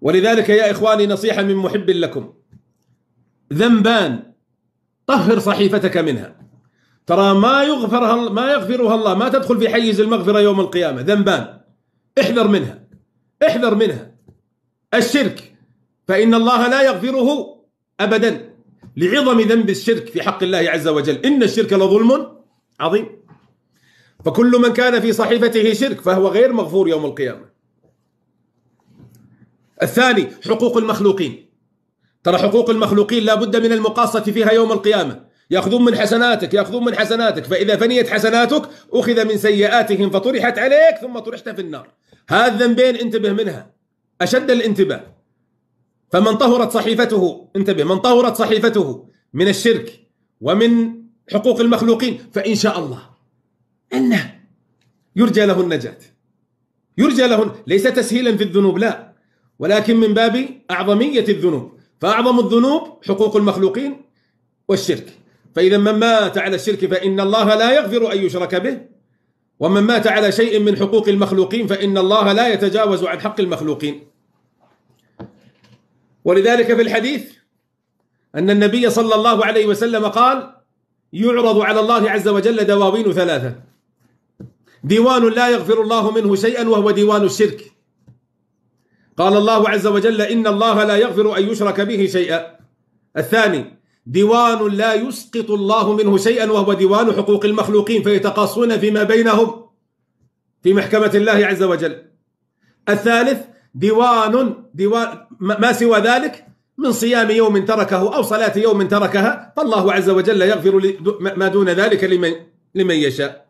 ولذلك يا إخواني نصيحة من محب لكم ذنبان طهر صحيفتك منها ترى ما يغفرها ما يغفرها الله ما تدخل في حيز المغفرة يوم القيامة ذنبان احذر منها احذر منها الشرك فإن الله لا يغفره أبدا لعظم ذنب الشرك في حق الله عز وجل إن الشرك لظلم عظيم فكل من كان في صحيفته شرك فهو غير مغفور يوم القيامة الثاني حقوق المخلوقين ترى حقوق المخلوقين لا بد من المقاصة فيها يوم القيامة يأخذون من حسناتك يأخذون من حسناتك فإذا فنيت حسناتك أخذ من سيئاتهم فطرحت عليك ثم طرحت في النار هذا الذنبين انتبه منها أشد الانتباه فمن طهرت صحيفته انتبه من طهرت صحيفته من الشرك ومن حقوق المخلوقين فإن شاء الله أنه يرجى له النجاة يرجى له ليس تسهيلا في الذنوب لا ولكن من باب أعظمية الذنوب فأعظم الذنوب حقوق المخلوقين والشرك فإذا من مات على الشرك فإن الله لا يغفر أن يشرك به ومن مات على شيء من حقوق المخلوقين فإن الله لا يتجاوز عن حق المخلوقين ولذلك في الحديث أن النبي صلى الله عليه وسلم قال يعرض على الله عز وجل دواوين ثلاثة ديوان لا يغفر الله منه شيئا وهو ديوان الشرك قال الله عز وجل إن الله لا يغفر أن يشرك به شيئا الثاني ديوان لا يسقط الله منه شيئا وهو ديوان حقوق المخلوقين فيتقاصون فيما بينهم في محكمة الله عز وجل الثالث ديوان, ديوان ما سوى ذلك من صيام يوم تركه أو صلاة يوم تركها فالله عز وجل يغفر ما دون ذلك لمن, لمن يشاء